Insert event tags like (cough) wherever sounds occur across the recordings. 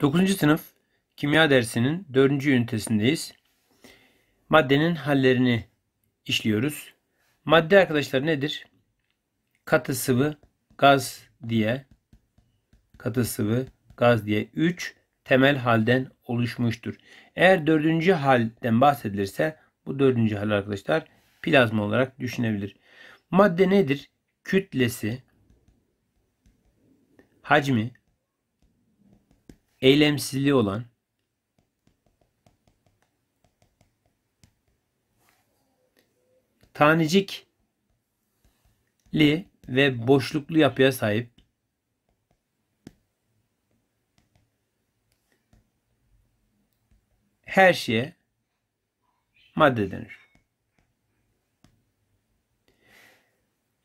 9. sınıf kimya dersinin 4. ünitesindeyiz. Maddenin hallerini işliyoruz. Madde arkadaşlar nedir? Katı sıvı, gaz diye katı sıvı, gaz diye 3 temel halden oluşmuştur. Eğer 4. halden bahsedilirse bu 4. hal arkadaşlar plazma olarak düşünebilir. Madde nedir? Kütlesi, hacmi, eylemsizliği olan tanecikli ve boşluklu yapıya sahip her şeye madde denir.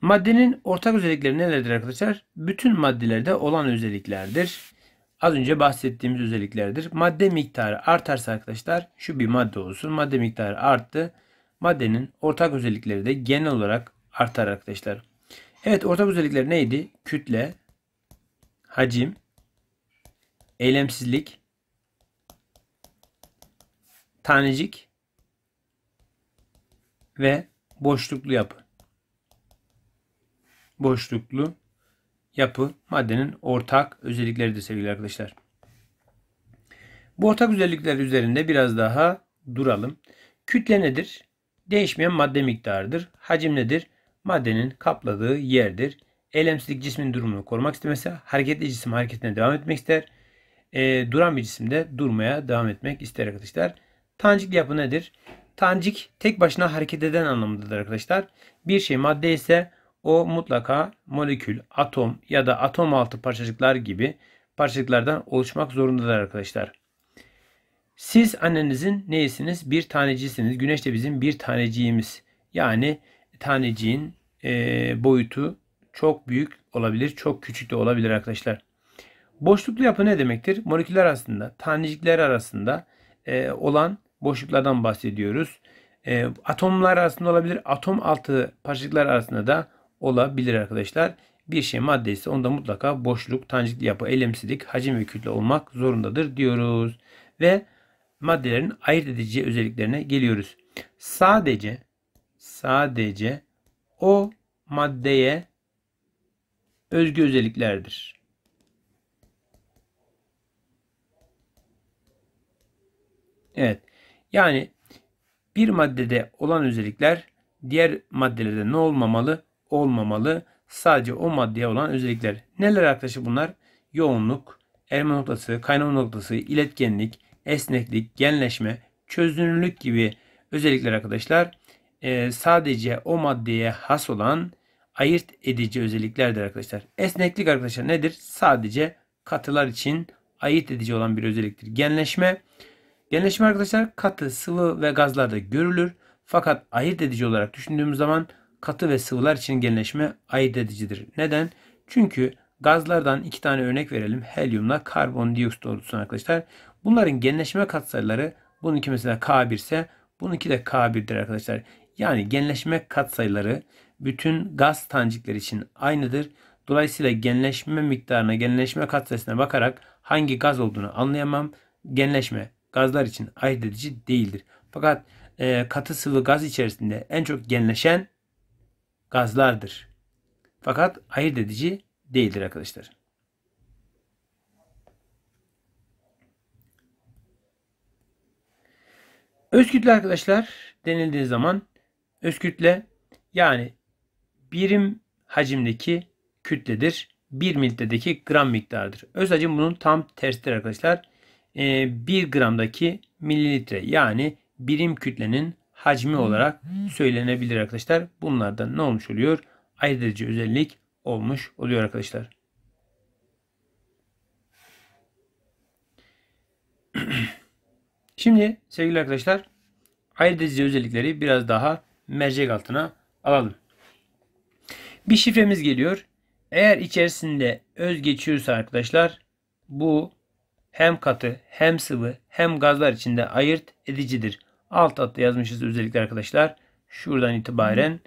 Maddenin ortak özellikleri nelerdir arkadaşlar? Bütün maddelerde olan özelliklerdir. Az önce bahsettiğimiz özelliklerdir. Madde miktarı artarsa arkadaşlar şu bir madde olsun. Madde miktarı arttı. Maddenin ortak özellikleri de genel olarak artar arkadaşlar. Evet ortak özellikler neydi? Kütle, hacim, eylemsizlik, tanecik ve boşluklu yapı. Boşluklu yapı maddenin ortak özellikleridir sevgili arkadaşlar. Bu ortak özellikler üzerinde biraz daha duralım. Kütle nedir? Değişmeyen madde miktarıdır. Hacim nedir? Maddenin kapladığı yerdir. Eylemsizlik cismin durumunu korumak istemesi hareketli cisim hareketine devam etmek ister. E, duran bir cisim de durmaya devam etmek ister arkadaşlar. Tancik yapı nedir? Tancik tek başına hareket eden anlamındadır arkadaşlar. Bir şey madde ise o mutlaka molekül, atom ya da atom altı parçacıklar gibi parçacıklardan oluşmak zorundadır arkadaşlar. Siz annenizin neyisiniz? Bir tanecisiniz. Güneş de bizim bir taneciğimiz. Yani taneciğin e, boyutu çok büyük olabilir, çok küçük de olabilir arkadaşlar. Boşluklu yapı ne demektir? Moleküller arasında, tanecikler arasında e, olan boşluklardan bahsediyoruz. E, atomlar arasında olabilir, atom altı parçacıklar arasında da olabilir arkadaşlar. Bir şey madde ise onda mutlaka boşluk, tancıklı yapı, elemsizlik, hacim ve kütle olmak zorundadır diyoruz. Ve maddelerin ayırt edici özelliklerine geliyoruz. Sadece sadece o maddeye özgü özelliklerdir. Evet. Yani bir maddede olan özellikler diğer maddelerde ne olmamalı? olmamalı. Sadece o maddeye olan özellikler. Neler arkadaşlar bunlar? Yoğunluk, erime noktası, kaynama noktası, iletkenlik, esneklik, genleşme, çözünürlük gibi özellikler arkadaşlar e, sadece o maddeye has olan ayırt edici özelliklerdir arkadaşlar. Esneklik arkadaşlar nedir? Sadece katılar için ayırt edici olan bir özelliktir. Genleşme genleşme arkadaşlar katı, sıvı ve gazlarda görülür. Fakat ayırt edici olarak düşündüğümüz zaman katı ve sıvılar için genleşme ayırt edicidir. Neden? Çünkü gazlardan iki tane örnek verelim. Helyumla karbondioksit olsun arkadaşlar. Bunların genleşme katsayıları bununki mesela K1 ise bununki de K1'dir arkadaşlar. Yani genleşme katsayıları bütün gaz tancikleri için aynıdır. Dolayısıyla genleşme miktarına, genleşme katsayısına bakarak hangi gaz olduğunu anlayamam. Genleşme gazlar için ayırt edici değildir. Fakat e, katı sıvı gaz içerisinde en çok genleşen gazlardır. Fakat ayırt edici değildir arkadaşlar. Öz kütle arkadaşlar denildiği zaman öz kütle yani birim hacimdeki kütledir. 1 mililitredeki gram miktarıdır. Öz hacim bunun tam tersidir arkadaşlar. 1 ee, gramdaki mililitre yani birim kütlenin hacmi olarak söylenebilir arkadaşlar. Bunlardan ne olmuş oluyor? Ayırt özellik olmuş oluyor arkadaşlar. (clears throat) Şimdi sevgili arkadaşlar ayırt özellikleri biraz daha mercek altına alalım. Bir şifremiz geliyor. Eğer içerisinde öz geçiyorsa arkadaşlar bu hem katı hem sıvı hem gazlar içinde ayırt edicidir. Alt altta yazmışız özellikle arkadaşlar. Şuradan itibaren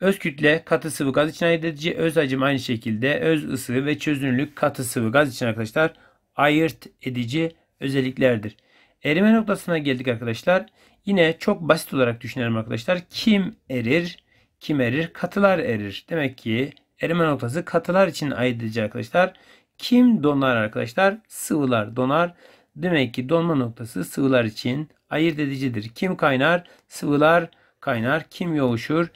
öz kütle katı sıvı gaz için ayırt edici. Öz hacim aynı şekilde öz ısı ve çözünürlük katı sıvı gaz için arkadaşlar ayırt edici özelliklerdir. Erime noktasına geldik arkadaşlar. Yine çok basit olarak düşünelim arkadaşlar. Kim erir? Kim erir? Katılar erir. Demek ki erime noktası katılar için ayırt edici arkadaşlar. Kim donar arkadaşlar? Sıvılar donar. Demek ki donma noktası sıvılar için ayırt edicidir. Kim kaynar? Sıvılar kaynar. Kim yoğuşur?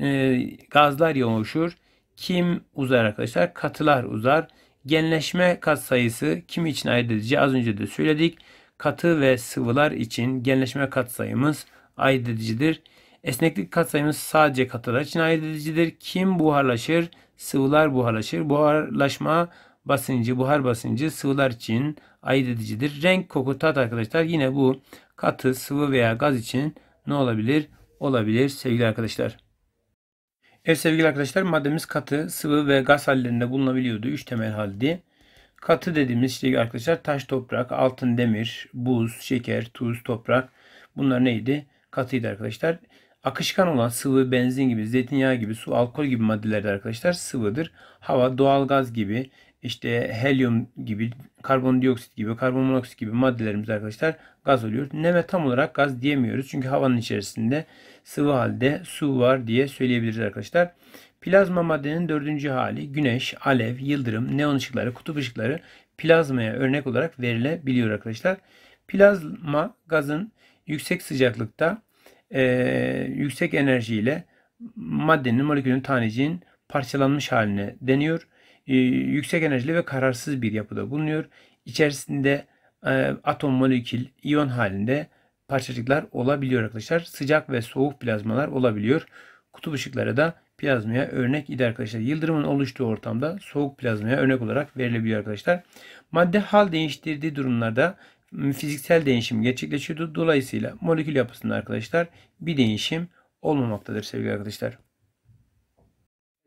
E, gazlar yoğuşur. Kim uzar arkadaşlar? Katılar uzar. Genleşme katsayısı kim için ayırt edici? Az önce de söyledik. Katı ve sıvılar için genleşme katsayımız ayırt edicidir. Esneklik katsayımız sadece katılar için ayırt edicidir. Kim buharlaşır? Sıvılar buharlaşır. Buharlaşma basıncı, buhar basıncı sıvılar için ayırt edicidir. Renk, koku, tat arkadaşlar yine bu katı, sıvı veya gaz için ne olabilir? Olabilir sevgili arkadaşlar. Evet sevgili arkadaşlar maddemiz katı, sıvı ve gaz hallerinde bulunabiliyordu. Üç temel haldi. Katı dediğimiz şey arkadaşlar taş, toprak, altın, demir, buz, şeker, tuz, toprak. Bunlar neydi? Katıydı arkadaşlar. Akışkan olan sıvı, benzin gibi, zeytinyağı gibi, su, alkol gibi maddelerde arkadaşlar sıvıdır. Hava, doğal gaz gibi, işte helyum gibi, karbondioksit gibi, karbon monoksit gibi maddelerimiz arkadaşlar gaz oluyor. Neme tam olarak gaz diyemiyoruz. Çünkü havanın içerisinde sıvı halde su var diye söyleyebiliriz arkadaşlar. Plazma maddenin dördüncü hali güneş, alev, yıldırım, neon ışıkları, kutup ışıkları plazmaya örnek olarak verilebiliyor arkadaşlar. Plazma gazın yüksek sıcaklıkta e, yüksek enerjiyle maddenin molekülün taneciğin parçalanmış haline deniyor. E, yüksek enerjili ve kararsız bir yapıda bulunuyor. İçerisinde e, atom, molekül, iyon halinde parçacıklar olabiliyor arkadaşlar. Sıcak ve soğuk plazmalar olabiliyor. Kutup ışıkları da plazmaya örnek idi arkadaşlar. Yıldırımın oluştuğu ortamda soğuk plazmaya örnek olarak verilebiliyor arkadaşlar. Madde hal değiştirdiği durumlarda fiziksel değişim gerçekleşiyordu. Dolayısıyla molekül yapısında arkadaşlar bir değişim olmamaktadır sevgili arkadaşlar.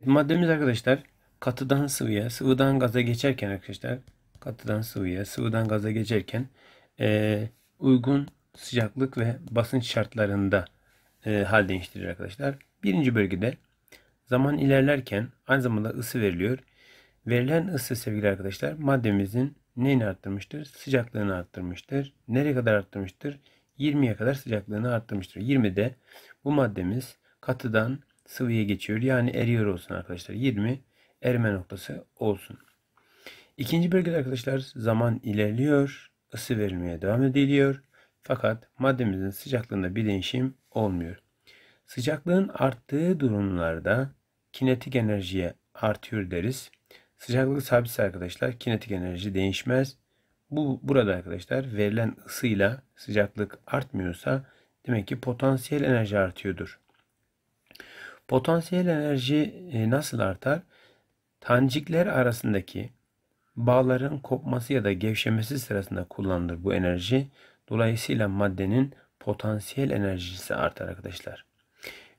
Maddemiz arkadaşlar katıdan sıvıya, sıvıdan gaza geçerken arkadaşlar katıdan sıvıya, sıvıdan gaza geçerken e, uygun sıcaklık ve basınç şartlarında e, hal değiştirir arkadaşlar. Birinci bölgede zaman ilerlerken aynı zamanda ısı veriliyor. Verilen ısı sevgili arkadaşlar maddemizin neyini arttırmıştır? Sıcaklığını arttırmıştır. Nereye kadar arttırmıştır? 20'ye kadar sıcaklığını arttırmıştır. 20'de bu maddemiz katıdan sıvıya geçiyor. Yani eriyor olsun arkadaşlar. 20 erime noktası olsun. İkinci bölgede arkadaşlar zaman ilerliyor, ısı verilmeye devam ediliyor. Fakat maddemizin sıcaklığında bir değişim olmuyor. Sıcaklığın arttığı durumlarda kinetik enerjiye artıyor deriz. Sıcaklık sabitse arkadaşlar kinetik enerji değişmez. Bu burada arkadaşlar verilen ısıyla sıcaklık artmıyorsa demek ki potansiyel enerji artıyordur. Potansiyel enerji e, nasıl artar? Tancikler arasındaki bağların kopması ya da gevşemesi sırasında kullanılır bu enerji. Dolayısıyla maddenin potansiyel enerjisi artar arkadaşlar.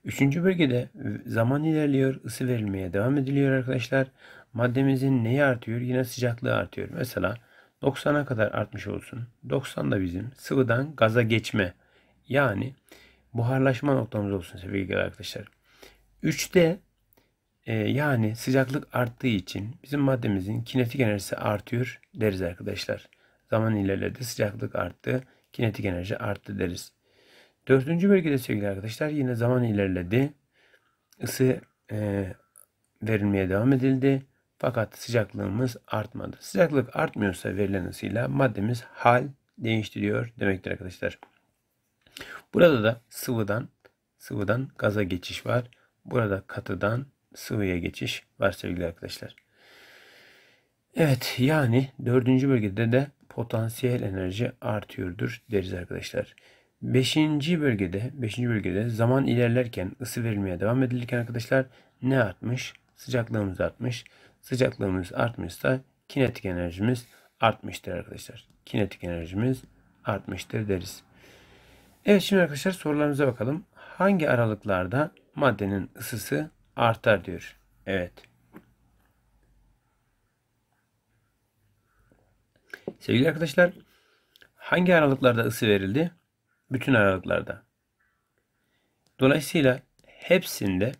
Üçüncü bölgede zaman ilerliyor, ısı verilmeye devam ediliyor arkadaşlar. Maddemizin neyi artıyor? Yine sıcaklığı artıyor. Mesela 90'a kadar artmış olsun. 90'da bizim sıvıdan gaza geçme. Yani buharlaşma noktamız olsun sevgili arkadaşlar. 3'te ee, yani sıcaklık arttığı için bizim maddemizin kinetik enerjisi artıyor deriz arkadaşlar. Zaman ilerledi, sıcaklık arttı, kinetik enerji arttı deriz. Dördüncü bölgede sevgili arkadaşlar yine zaman ilerledi. Isı e, verilmeye devam edildi. Fakat sıcaklığımız artmadı. Sıcaklık artmıyorsa verilen ısıyla maddemiz hal değiştiriyor demektir arkadaşlar. Burada da sıvıdan sıvıdan gaza geçiş var. Burada katıdan sıvıya geçiş var sevgili arkadaşlar. Evet yani dördüncü bölgede de potansiyel enerji artıyordur deriz arkadaşlar. Beşinci bölgede, beşinci bölgede zaman ilerlerken ısı verilmeye devam edilirken arkadaşlar ne artmış? Sıcaklığımız artmış. Sıcaklığımız artmışsa kinetik enerjimiz artmıştır arkadaşlar. Kinetik enerjimiz artmıştır deriz. Evet şimdi arkadaşlar sorularımıza bakalım. Hangi aralıklarda maddenin ısısı artar diyor. Evet. Sevgili arkadaşlar hangi aralıklarda ısı verildi? Bütün aralıklarda. Dolayısıyla hepsinde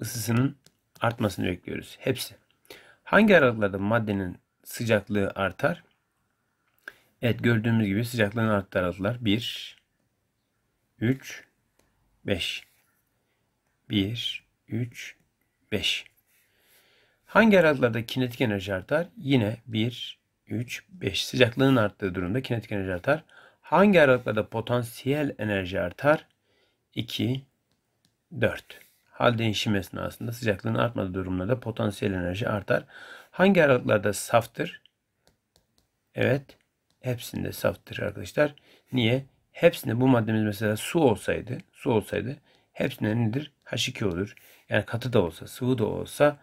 ısısının artmasını bekliyoruz. Hepsi. Hangi aralıklarda maddenin sıcaklığı artar? Evet gördüğümüz gibi sıcaklığın arttı aralıklar. 1, 3, 5. 1, 3, 5. Hangi aralıklarda kinetik enerji artar? Yine 1, 3, 5. Sıcaklığın arttığı durumda kinetik enerji artar. Hangi aralıklarda potansiyel enerji artar? 2, 4. Hal değişim esnasında sıcaklığın artmadığı durumlarda potansiyel enerji artar. Hangi aralıklarda saftır? Evet. Hepsinde saftır arkadaşlar. Niye? Hepsinde bu maddemiz mesela su olsaydı, su olsaydı hepsinde nedir? H2 olur. Yani katı da olsa, sıvı da olsa,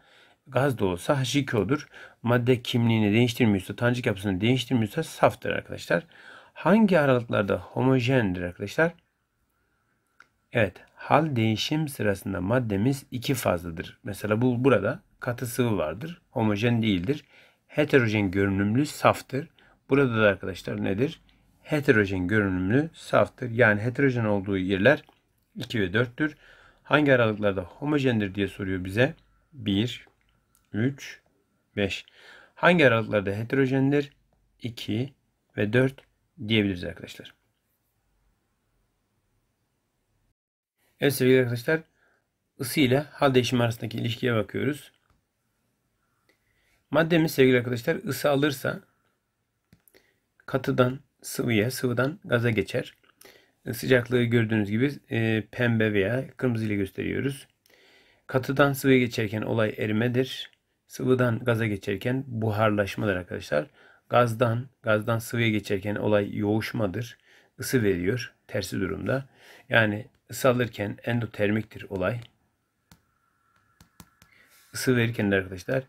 gaz da olsa H2O'dur. Madde kimliğini değiştirmiyorsa, tanecik yapısını değiştirmiyorsa saftır arkadaşlar. Hangi aralıklarda homojendir arkadaşlar? Evet, hal değişim sırasında maddemiz iki fazladır. Mesela bu burada katı sıvı vardır. Homojen değildir. Heterojen görünümlü saftır. Burada da arkadaşlar nedir? Heterojen görünümlü saftır. Yani heterojen olduğu yerler 2 ve 4'tür hangi aralıklarda homojendir diye soruyor bize. 1, 3, 5. Hangi aralıklarda heterojendir? 2 ve 4 diyebiliriz arkadaşlar. Evet sevgili arkadaşlar ısı ile hal değişimi arasındaki ilişkiye bakıyoruz. Maddemiz sevgili arkadaşlar ısı alırsa katıdan sıvıya, sıvıdan gaza geçer. Sıcaklığı gördüğünüz gibi e, pembe veya kırmızı ile gösteriyoruz. Katıdan sıvıya geçerken olay erimedir. Sıvıdan gaza geçerken buharlaşmadır arkadaşlar. Gazdan gazdan sıvıya geçerken olay yoğuşmadır. Isı veriyor tersi durumda. Yani ısı alırken endotermiktir olay. Isı verirken de arkadaşlar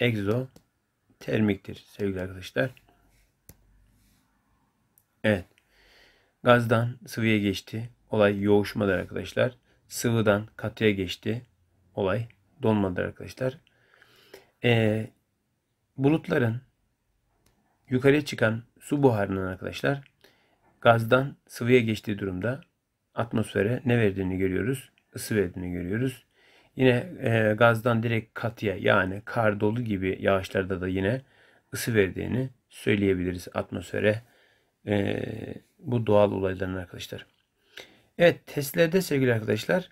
egzotermiktir sevgili arkadaşlar. Evet. Gazdan sıvıya geçti. Olay yoğuşmadı arkadaşlar. Sıvıdan katıya geçti. Olay donmadı arkadaşlar. Ee, bulutların yukarıya çıkan su buharının arkadaşlar gazdan sıvıya geçtiği durumda atmosfere ne verdiğini görüyoruz. Isı verdiğini görüyoruz. Yine e, gazdan direkt katıya yani kar dolu gibi yağışlarda da yine ısı verdiğini söyleyebiliriz atmosfere. E, bu doğal olayların arkadaşlar. Evet testlerde sevgili arkadaşlar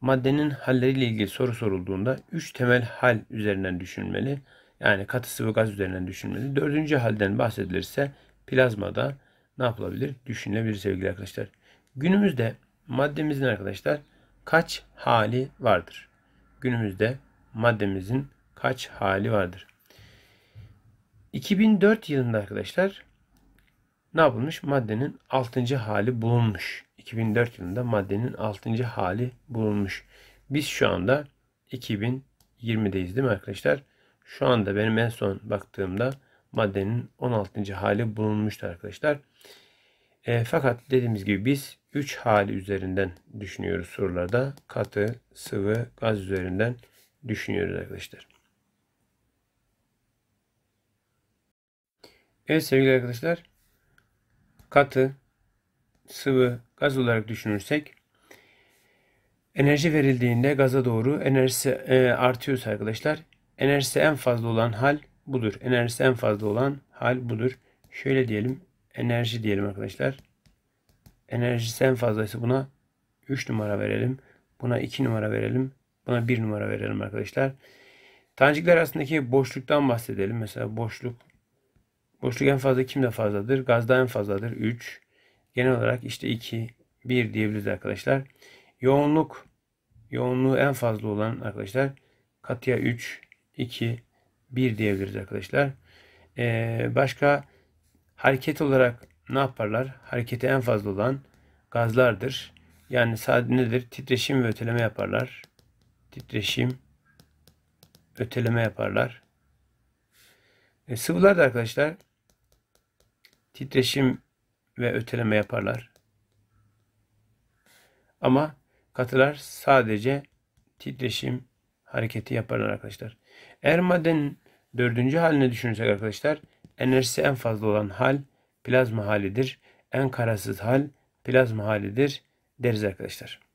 maddenin halleriyle ilgili soru sorulduğunda 3 temel hal üzerinden düşünmeli. Yani katı sıvı gaz üzerinden düşünmeli. Dördüncü halden bahsedilirse plazmada ne yapılabilir? Düşünülebilir sevgili arkadaşlar. Günümüzde maddemizin arkadaşlar kaç hali vardır? Günümüzde maddemizin kaç hali vardır? 2004 yılında arkadaşlar ne yapılmış? Maddenin 6. hali bulunmuş. 2004 yılında maddenin 6. hali bulunmuş. Biz şu anda 2020'deyiz değil mi arkadaşlar? Şu anda benim en son baktığımda maddenin 16. hali bulunmuştu arkadaşlar. E, fakat dediğimiz gibi biz 3 hali üzerinden düşünüyoruz sorularda. Katı, sıvı, gaz üzerinden düşünüyoruz arkadaşlar. Evet sevgili arkadaşlar katı, sıvı, gaz olarak düşünürsek enerji verildiğinde gaza doğru enerjisi e, artıyorsa arkadaşlar enerjisi en fazla olan hal budur. Enerjisi en fazla olan hal budur. Şöyle diyelim enerji diyelim arkadaşlar. Enerjisi en fazlaysa buna 3 numara verelim. Buna 2 numara verelim. Buna 1 numara verelim arkadaşlar. Tanecikler arasındaki boşluktan bahsedelim. Mesela boşluk Boşluk en fazla kimde fazladır? Gazda en fazladır 3. Genel olarak işte 2, 1 diyebiliriz arkadaşlar. Yoğunluk yoğunluğu en fazla olan arkadaşlar katıya 3, 2, 1 diyebiliriz arkadaşlar. Ee, başka hareket olarak ne yaparlar? Hareketi en fazla olan gazlardır. Yani sadece nedir? Titreşim ve öteleme yaparlar. Titreşim, öteleme yaparlar. E, sıvılar da arkadaşlar titreşim ve öteleme yaparlar. Ama katılar sadece titreşim hareketi yaparlar arkadaşlar. Eğer maddenin dördüncü halini düşünürsek arkadaşlar enerjisi en fazla olan hal plazma halidir. En kararsız hal plazma halidir deriz arkadaşlar.